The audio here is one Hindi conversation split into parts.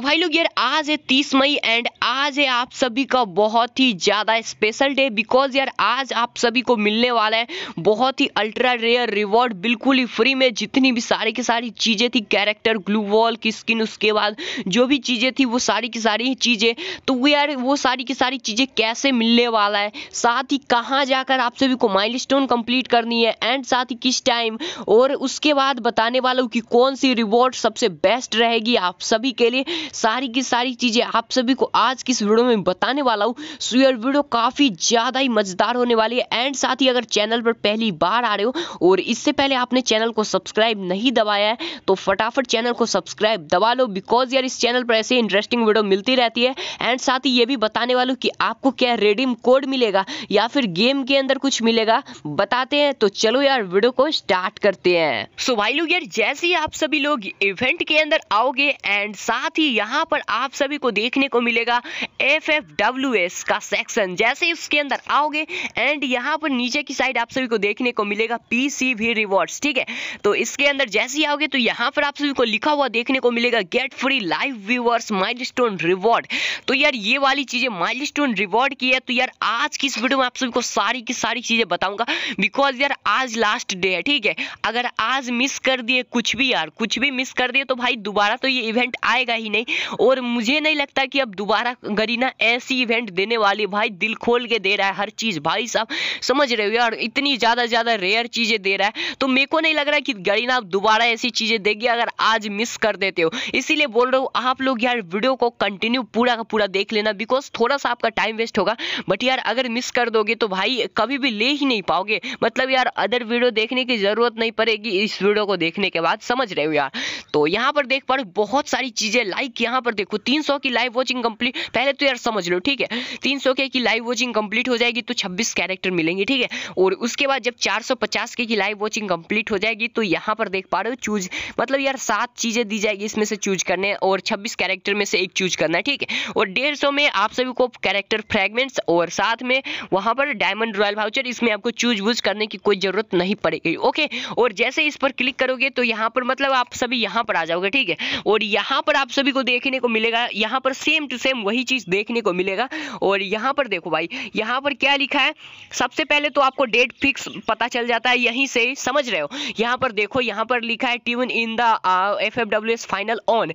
तो भाई लोग यार आज है तीस मई एंड आज है आप सभी का बहुत ही ज़्यादा स्पेशल डे बिकॉज यार आज आप सभी को मिलने वाला है बहुत ही अल्ट्रा रेयर रिवॉर्ड बिल्कुल ही फ्री में जितनी भी सारी की सारी चीज़ें थी कैरेक्टर ग्लू वॉल की स्किन उसके बाद जो भी चीज़ें थी वो सारी की सारी चीज़ें तो वो यार वो सारी की सारी चीज़ें कैसे मिलने वाला है साथ ही कहाँ जाकर आप सभी को माइल स्टोन कंप्लीट करनी है एंड साथ ही किस टाइम और उसके बाद बताने वाला हूँ कि कौन सी रिवॉर्ड सबसे बेस्ट रहेगी आप सभी के लिए सारी की सारी चीज़ें आप सभी को आज की इस वीडियो में बताने वाला हूँ सो यह वीडियो काफ़ी ज़्यादा ही मज़ेदार होने वाली है एंड साथ ही अगर चैनल पर पहली बार आ रहे हो और इससे पहले आपने चैनल को सब्सक्राइब नहीं दबाया है तो फटाफट चैनल को सब्सक्राइब दबा लो बिकॉज यार इस चैनल पर ऐसे इंटरेस्टिंग वीडियो मिलती रहती है एंड साथ ही ये भी बताने वाला हूँ कि आपको क्या रेडीम कोड मिलेगा या फिर गेम के अंदर कुछ मिलेगा बताते हैं तो चलो यार वीडियो को स्टार्ट करते हैं सो so, भाई लोग यार जैसे ही आप सभी लोग इवेंट के अंदर आओगे एंड साथ ही यहाँ पर आप सभी को देखने को मिलेगा एफ एफ डब्ल्यू एस का सेक्शन जैसे ही उसके अंदर आओगे एंड यहाँ पर नीचे की साइड आप सभी को देखने को मिलेगा पी सी वी रिवॉर्ड्स ठीक है तो इसके अंदर जैसे ही आओगे तो यहाँ पर आप सभी को लिखा हुआ देखने को मिलेगा get free live viewers stone reward तो यार ये वाली चीजें स्टोन रिवॉर्ड की है तो यार आज की इस वीडियो में आप सभी को सारी की सारी चीजें बताऊंगा बिकॉज यार आज लास्ट डे है ठीक है अगर आज मिस कर दिए कुछ भी यार कुछ भी मिस कर दिए तो भाई दोबारा तो ये इवेंट आएगा ही नहीं नहीं और मुझे नहीं लगता कि अब दोबारा गरीना ऐसी इवेंट देने वाली भाई दिल खोल के दे रहा है हर चीज़ भाई साहब समझ रहे हो यार इतनी ज़्यादा ज़्यादा रेयर चीज़ें दे रहा है तो मेरे को नहीं लग रहा कि गरीना आप दोबारा ऐसी चीज़ें देगी अगर आज मिस कर देते हो इसीलिए बोल रहा हूँ आप लोग यार वीडियो को कंटिन्यू पूरा का पूरा देख लेना बिकॉज थोड़ा सा आपका टाइम वेस्ट होगा बट यार अगर मिस कर दोगे तो भाई कभी भी ले ही नहीं पाओगे मतलब यार अदर वीडियो देखने की ज़रूरत नहीं पड़ेगी इस वीडियो को देखने के बाद समझ रहे हो यार तो यहाँ पर देख पा रहे बहुत सारी चीज़ें लाइक लाइक यहाँ पर देखो 300 की लाइव वॉचिंग कंप्लीट पहले तो यार समझ लो ठीक है 300 के की लाइव वॉचिंग कंप्लीट हो जाएगी तो 26 कैरेक्टर मिलेंगे ठीक है और उसके बाद जब 450 के की लाइव वॉचिंग कंप्लीट हो जाएगी तो यहाँ पर देख पा रहे हो चूज मतलब यार सात चीज़ें दी जाएगी इसमें से चूज करने और छब्बीस कैरेक्टर में से एक चूज करना है ठीक है और डेढ़ में आप सभी को कैरेक्टर फ्रेगमेंट्स और साथ में वहां पर डायमंड रॉयल वाउचर इसमें आपको चूज वूज करने की कोई ज़रूरत नहीं पड़ेगी ओके और जैसे इस पर क्लिक करोगे तो यहाँ पर मतलब आप सभी यहाँ पर आ जाओगे ठीक है और यहाँ पर आप सभी को देखने को मिलेगा यहाँ पर सेम टू सेम वही चीज़ देखने को मिलेगा और यहाँ पर देखो भाई यहाँ पर क्या लिखा है सबसे पहले तो आपको डेट फिक्स पता चल जाता है यहीं से समझ रहे हो यहाँ पर देखो यहाँ पर लिखा है tune in the F F W S final on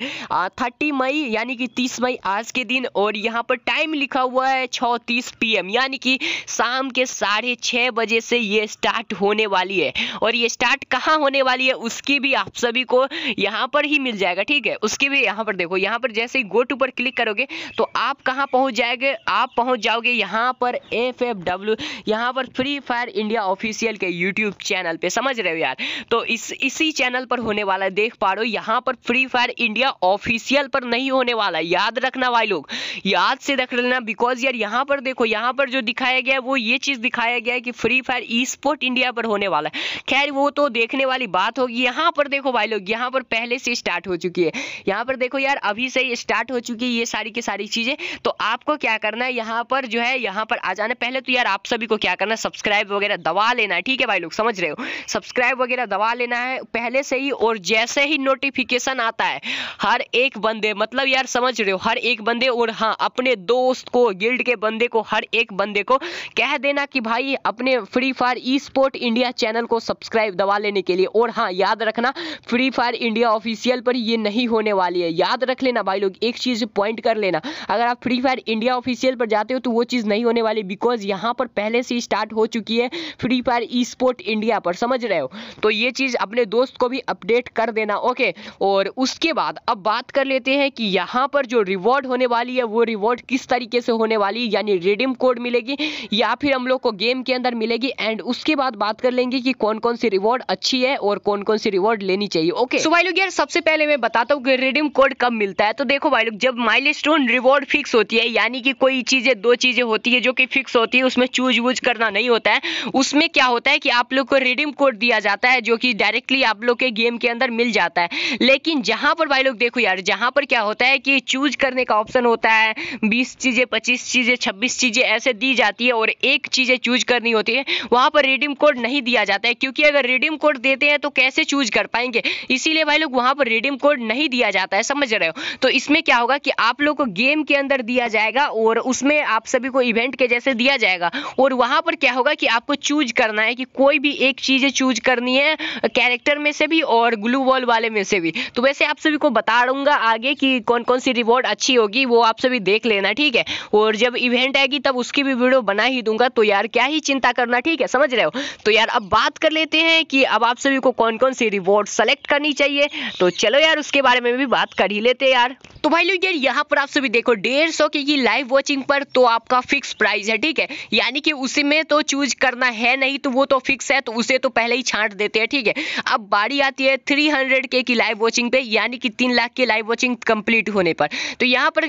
thirty May यानी कि तीस मई आज के दिन और यहाँ पर टाइम लिखा हुआ है छः तीस पी यानी कि शाम के साढ़े छः बजे से ये स्टार्ट होने वाली है और ये स्टार्ट कहाँ होने वाली है उसकी भी आप सभी को यहाँ पर ही मिल जाएगा ठीक है उसकी भी यहाँ पर देखो देखो यहाँ पर जैसे ही गोट ऊपर क्लिक करोगे तो आप कहाँ पहुँच जाएंगे आप पहुँच जाओगे यहाँ पर एफ एफ डब्ल्यू यहाँ पर फ्री फायर इंडिया ऑफिशियल के यूट्यूब चैनल पे समझ रहे हो यार तो इस इसी चैनल पर होने वाला है देख पा रहे हो यहाँ पर फ्री फायर इंडिया ऑफिशियल पर नहीं होने वाला याद रखना भाई लोग याद से रख लेना बिकॉज यार यहाँ पर देखो यहाँ पर जो दिखाया गया है वो ये चीज़ दिखाया गया है कि free fire e sport India पर होने वाला है खैर वो तो देखने वाली बात होगी यहाँ पर देखो भाई लोग यहाँ पर पहले से स्टार्ट हो चुकी है यहाँ पर देखो यार अभी से ही स्टार्ट हो चुकी है ये सारी की सारी चीज़ें तो आपको क्या करना है यहाँ पर जो है यहाँ पर आ जाना पहले तो यार आप सभी को क्या करना है सब्सक्राइब वगैरह दबा लेना है ठीक है भाई लोग समझ रहे हो सब्सक्राइब वगैरह दबा लेना है पहले से ही और जैसे ही नोटिफिकेशन आता है हर एक बंदे मतलब यार समझ रहे हो हर एक बंदे और हाँ अपने दोस्त को गिल्ड के बंदे को हर एक बंदे को कह देना कि भाई अपने free fire e sport India channel को सब्सक्राइब दबा लेने के लिए और हाँ याद रखना फ्री फायर इंडिया ऑफिशियल पर ये नहीं होने वाली है याद रख रख लेना भाई लोग एक चीज़ पॉइंट कर लेना अगर आप फ्री फायर इंडिया ऑफिशियल पर जाते हो तो वो चीज़ नहीं होने वाली बिकॉज यहाँ पर पहले से स्टार्ट हो चुकी है free fire e sport India पर समझ रहे हो तो ये चीज़ अपने दोस्त को भी अपडेट कर देना ओके और उसके बाद अब बात कर लेते हैं कि यहाँ पर जो रिवॉर्ड होने वाली है वो रिवॉर्ड किस तरीके से होने वाली यानी रिडीम कोड मिलेगी या फिर हम लोग को गेम के अंदर मिलेगी एंड उसके बाद बात कर लेंगे कि कौन कौन सी रिवॉर्ड अच्छी है और कौन कौन सी रिवॉर्ड लेनी चाहिए ओके सो भाई लोग यार सबसे पहले मैं बताता हूँ कि रिडीम कोड कब मिलता है तो देखो भाई लोग जब माइलस्टोन रिवॉर्ड फिक्स होती है यानी कि कोई चीज़ें दो चीज़ें होती है जो कि फिक्स होती है उसमें चूज वूज करना नहीं होता है उसमें क्या होता है कि आप लोग को रिडीम कोड दिया जाता है जो कि डायरेक्टली आप लोग के गेम के अंदर मिल जाता है लेकिन जहां पर भाई लोग देखो यार जहां पर क्या होता है कि चूज करने का ऑप्शन होता है बीस चीज़ें पच्चीस चीज़ें छब्बीस चीज़ें ऐसे दी जाती है और एक चीज़ें चूज करनी होती है वहाँ पर रिडीम कोड नहीं दिया जाता है क्योंकि अगर रिडीम कोड देते हैं तो कैसे चूज कर पाएंगे इसीलिए भाई लोग वहाँ पर रिडीम कोड नहीं दिया जाता है समझ रहे हो तो इसमें क्या होगा कि आप लोग को गेम के अंदर दिया जाएगा और उसमें आप सभी को इवेंट के जैसे दिया जाएगा और वहां पर क्या होगा कि आपको चूज करना है कि कोई भी एक चीज़ चूज करनी है कैरेक्टर में से भी और ग्लू वॉल वाले में से भी तो वैसे आप सभी को बता दूंगा आगे कि कौन कौन सी रिवॉर्ड अच्छी होगी वो आप सभी देख लेना ठीक है और जब इवेंट आएगी तब उसकी भी वीडियो बना ही दूंगा तो यार क्या ही चिंता करना ठीक है समझ रहे हो तो यार अब बात कर लेते हैं कि अब आप सभी को कौन कौन सी रिवॉर्ड सेलेक्ट करनी चाहिए तो चलो यार उसके बारे में भी बात कर ही लेते लेते यार तो भाई लोग यार यहाँ पर आप सभी देखो डेढ़ सौ की, की लाइव वॉचिंग पर तो आपका फिक्स प्राइस है ठीक है यानी कि उसी में तो चूज करना है नहीं तो वो तो फिक्स है तो उसे तो पहले ही छांट देते हैं ठीक है थीके? अब बारी आती है थ्री हंड्रेड के की लाइव वॉचिंग पे यानी कि तीन लाख की लाइव वॉचिंग कंप्लीट होने पर तो यहाँ पर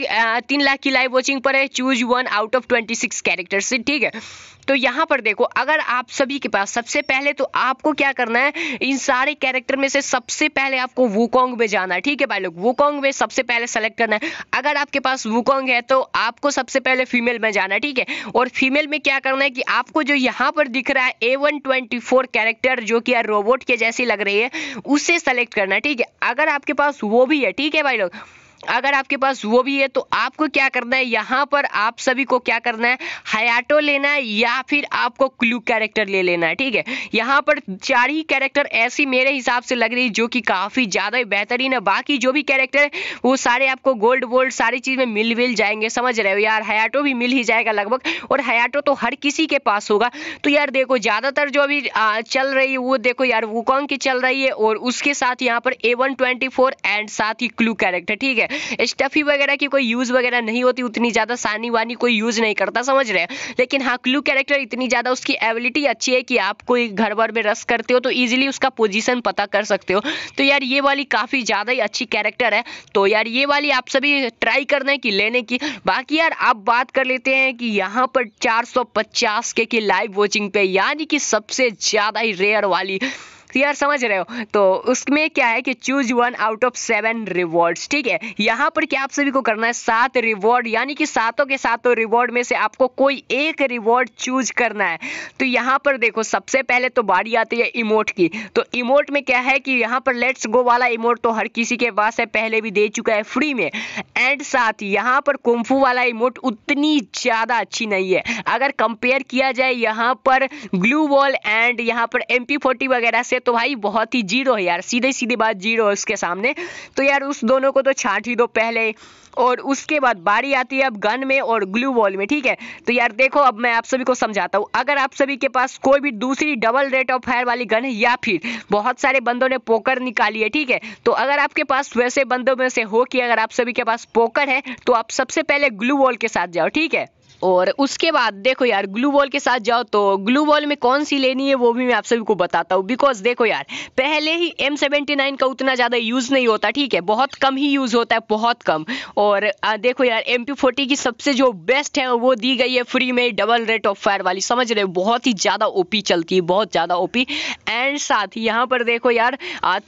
तीन लाख की लाइव वॉचिंग पर है choose one out of twenty six characters ठीक है तो यहाँ पर देखो अगर आप सभी के पास सबसे पहले तो आपको क्या करना है इन सारे कैरेक्टर में से सबसे पहले आपको वूकोंग में जाना है ठीक है भाई लोग वूकोंग में सबसे पहले सेलेक्ट करना है अगर आपके पास वूकोंग है तो आपको सबसे पहले फीमेल में जाना है ठीक है और फीमेल में क्या करना है कि आपको जो यहाँ पर दिख रहा है A one twenty four character जो कि रोबोट के जैसी लग रही है उसे सेलेक्ट करना है ठीक है अगर आपके पास वो भी है ठीक है भाई लोग अगर आपके पास वो भी है तो आपको क्या करना है यहाँ पर आप सभी को क्या करना है हयाटो लेना है या फिर आपको क्लू कैरेक्टर ले लेना है ठीक है यहाँ पर चार ही कैरेक्टर ऐसी मेरे हिसाब से लग रही है जो कि काफ़ी ज़्यादा बेहतरीन है बाकी जो भी कैरेक्टर है वो सारे आपको गोल्ड वोल्ड सारी चीज़ में मिल विल जाएंगे समझ रहे हो यार हयाटो भी मिल ही जाएगा लगभग और हयाटो तो हर किसी के पास होगा तो यार देखो ज़्यादातर जो अभी चल रही है वो देखो यार वो की चल रही है और उसके साथ यहाँ पर A one twenty four and साथ ही क्लू कैरेक्टर ठीक है है स्टफी वगैरह की कोई यूज़ वगैरह नहीं होती उतनी ज़्यादा सानी वानी कोई यूज़ नहीं करता समझ रहे लेकिन हाँ क्लू कैरेक्टर इतनी ज़्यादा उसकी एबिलिटी अच्छी है कि आप कोई घर भर में रस करते हो तो ईजिली उसका पोजिशन पता कर सकते हो तो यार ये वाली काफ़ी ज़्यादा ही अच्छी कैरेक्टर है तो यार ये वाली आप सभी ट्राई करना है कि लेने की बाकी यार आप बात कर लेते हैं कि यहाँ पर 450 के की लाइव वॉचिंग पे यानी कि सबसे ज़्यादा ही रेयर वाली यार समझ रहे हो तो उसमें क्या है कि choose one out of seven rewards ठीक है यहाँ पर क्या आप सभी को करना है सात रिवॉर्ड यानी कि सातों के सातों रिवॉर्ड में से आपको कोई एक रिवॉर्ड चूज करना है तो यहाँ पर देखो सबसे पहले तो बारी आती है इमोट की तो इमोट में क्या है कि यहाँ पर लेट्स गो वाला इमोट तो हर किसी के पास है पहले भी दे चुका है फ्री में एंड साथ यहाँ पर कुम्फू वाला इमोट उतनी ज़्यादा अच्छी नहीं है अगर कंपेयर किया जाए यहाँ पर ग्लू वॉल एंड यहाँ पर एम वगैरह से तो भाई बहुत ही जीरो है यार सीधे सीधे बात जीरो है उसके सामने तो यार उस दोनों को तो छाट ही दो पहले और उसके बाद बारी आती है अब गन में और ग्लू बॉल में ठीक है तो यार देखो अब मैं आप सभी को समझाता हूँ अगर आप सभी के पास कोई भी दूसरी डबल रेट ऑफ फायर वाली गन है या फिर बहुत सारे बंदों ने पोकर निकाली है ठीक है तो अगर आपके पास वैसे बंदों में से हो कि अगर आप सभी के पास पोकर है तो आप सबसे पहले ग्लू बॉल के साथ जाओ ठीक है और उसके बाद देखो यार ग्लू बॉल के साथ जाओ तो ग्लू बॉल में कौन सी लेनी है वो भी मैं आप सभी को बताता हूँ बिकॉज देखो यार पहले ही एम सेवेंटी नाइन का उतना ज़्यादा यूज़ नहीं होता ठीक है बहुत कम ही यूज़ होता है बहुत कम और आ, देखो यार एम पी फोर्टी की सबसे जो बेस्ट है वो दी गई है फ्री में डबल रेट ऑफ फायर वाली समझ रहे हो बहुत ही ज़्यादा ओ चलती है बहुत ज़्यादा ओ एंड साथ ही यहाँ पर देखो यार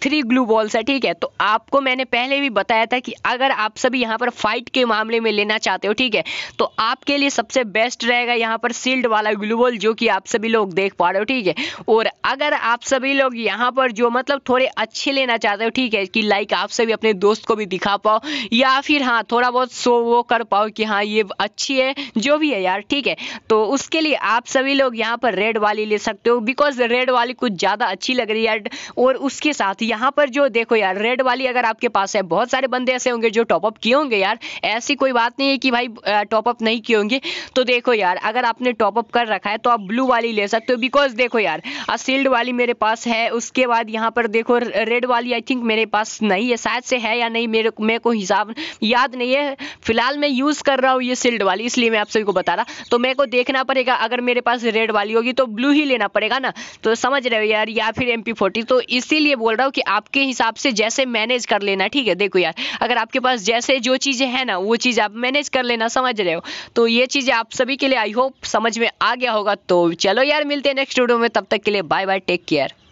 थ्री ग्लू बॉल्स है ठीक है तो आपको मैंने पहले भी बताया था कि अगर आप सभी यहाँ पर फाइट के मामले में लेना चाहते हो ठीक है तो आपके लिए सबसे बेस्ट रहेगा यहाँ पर सील्ड वाला ग्लूबल जो कि आप सभी लोग देख पा रहे हो ठीक है और अगर आप सभी लोग यहाँ पर जो मतलब थोड़े अच्छे लेना चाहते हो ठीक है कि लाइक आप सभी अपने दोस्त को भी दिखा पाओ या फिर हाँ थोड़ा बहुत सो वो कर पाओ कि हाँ ये अच्छी है जो भी है यार ठीक है तो उसके लिए आप सभी लोग यहाँ पर रेड वाली ले सकते हो बिकॉज रेड वाली कुछ ज़्यादा अच्छी लग रही है यार और उसके साथ यहाँ पर जो देखो यार रेड वाली अगर आपके पास है बहुत सारे बंदे ऐसे होंगे जो टॉपअप किए होंगे यार ऐसी कोई बात नहीं है कि भाई टॉपअप नहीं किए होंगे तो देखो यार अगर आपने टॉपअप कर रखा है तो आप ब्लू वाली ले सकते हो बिकॉज देखो यार सील्ड वाली मेरे पास है उसके बाद यहाँ पर देखो रेड वाली आई थिंक मेरे पास नहीं है शायद से है या नहीं मेरे मेरे को हिसाब याद नहीं है फिलहाल मैं यूज़ कर रहा हूँ ये सील्ड वाली इसलिए मैं आप सभी को बता रहा तो मेरे को देखना पड़ेगा अगर मेरे पास रेड वाली होगी तो ब्लू ही लेना पड़ेगा ना तो समझ रहे हो यार या फिर एम तो इसीलिए बोल रहा हूँ कि आपके हिसाब से जैसे मैनेज कर लेना ठीक है देखो यार अगर आपके पास जैसे जो चीज़ें हैं ना वो चीज़ आप मैनेज कर लेना समझ रहे हो तो ये चीज़ चीज़ें आप सभी के लिए आई होप समझ में आ गया होगा तो चलो यार मिलते हैं नेक्स्ट वीडियो में तब तक के लिए बाय बाय टेक केयर